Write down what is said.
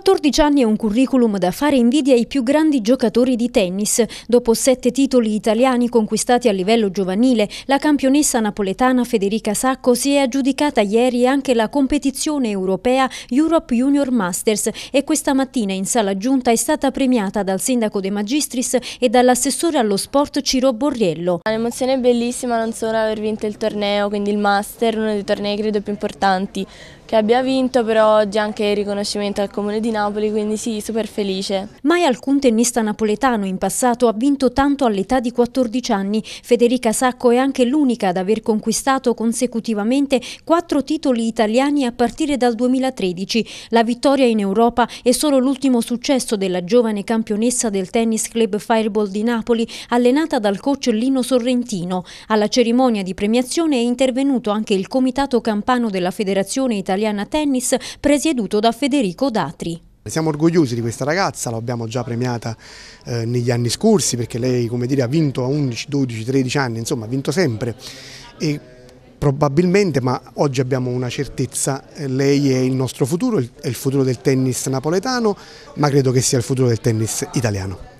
14 anni e un curriculum da fare invidia ai più grandi giocatori di tennis. Dopo sette titoli italiani conquistati a livello giovanile, la campionessa napoletana Federica Sacco si è aggiudicata ieri anche la competizione europea Europe Junior Masters e questa mattina in sala giunta è stata premiata dal sindaco De Magistris e dall'assessore allo sport Ciro Borriello. L'emozione è bellissima non solo aver vinto il torneo, quindi il Master, uno dei tornei credo più importanti che abbia vinto, però oggi anche il riconoscimento al comune di di Napoli, quindi sì, super felice. Mai alcun tennista napoletano in passato ha vinto tanto all'età di 14 anni. Federica Sacco è anche l'unica ad aver conquistato consecutivamente quattro titoli italiani a partire dal 2013. La vittoria in Europa è solo l'ultimo successo della giovane campionessa del tennis club Fireball di Napoli, allenata dal coach Lino Sorrentino. Alla cerimonia di premiazione è intervenuto anche il comitato campano della Federazione Italiana Tennis, presieduto da Federico Datri. Siamo orgogliosi di questa ragazza, l'abbiamo già premiata eh, negli anni scorsi perché lei dire, ha vinto a 11, 12, 13 anni, insomma ha vinto sempre e probabilmente, ma oggi abbiamo una certezza, eh, lei è il nostro futuro, è il futuro del tennis napoletano, ma credo che sia il futuro del tennis italiano.